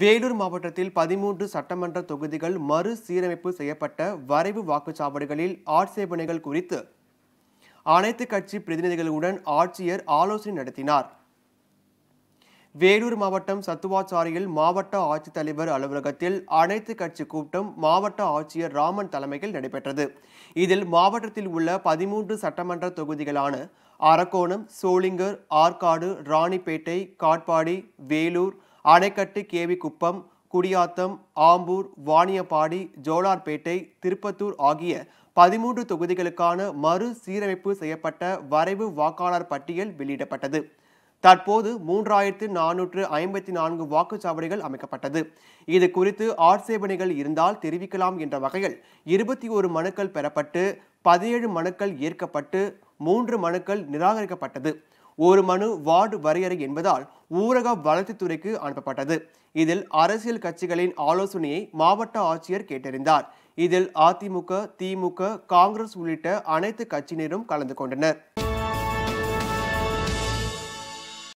வேலூர் மாவட்டத்தில் பதிமூன்று சட்டமன்ற தொகுதிகள் மறு சீரமைப்பு செய்யப்பட்ட வரைவு வாக்குச்சாவடிகளில் ஆட்சேபனைகள் குறித்து அனைத்து கட்சி பிரதிநிதிகளுடன் ஆட்சியர் ஆலோசனை நடத்தினார் வேலூர் மாவட்டம் சத்துவாச்சாரியில் மாவட்ட ஆட்சித்தலைவர் அலுவலகத்தில் அனைத்து கட்சி கூட்டம் மாவட்ட ஆட்சியர் ராமன் தலைமையில் நடைபெற்றது இதில் மாவட்டத்தில் உள்ள பதிமூன்று சட்டமன்ற தொகுதிகளான அரக்கோணம் சோளிங்கர் ஆற்காடு ராணிப்பேட்டை காட்பாடி வேலூர் அணைக்கட்டு கேவி குப்பம் குடியாத்தம் ஆம்பூர் வாணியப்பாடி ஜோலார்பேட்டை திருப்பத்தூர் ஆகிய பதிமூன்று தொகுதிகளுக்கான மறு சீரமைப்பு செய்யப்பட்ட வரைவு வாக்காளர் பட்டியல் வெளியிடப்பட்டது தற்போது மூன்றாயிரத்து நானூற்று ஐம்பத்தி நான்கு வாக்குச்சாவடிகள் அமைக்கப்பட்டது இது குறித்து ஆட்சேபனைகள் இருந்தால் தெரிவிக்கலாம் என்ற வகையில் இருபத்தி ஒரு மனுக்கள் பெறப்பட்டு பதினேழு மனுக்கள் ஏற்கப்பட்டு மூன்று மனுக்கள் நிராகரிக்கப்பட்டது ஒரு மனு வார்டு வரையறை என்பதால் ஊரக வளர்ச்சித்துறைக்கு அனுப்பப்பட்டது இதில் அரசியல் கட்சிகளின் ஆலோசனையை மாவட்ட ஆட்சியர் கேட்டறிந்தார் இதில் அதிமுக திமுக காங்கிரஸ் உள்ளிட்ட அனைத்து கட்சியினரும் கலந்து கொண்டனர்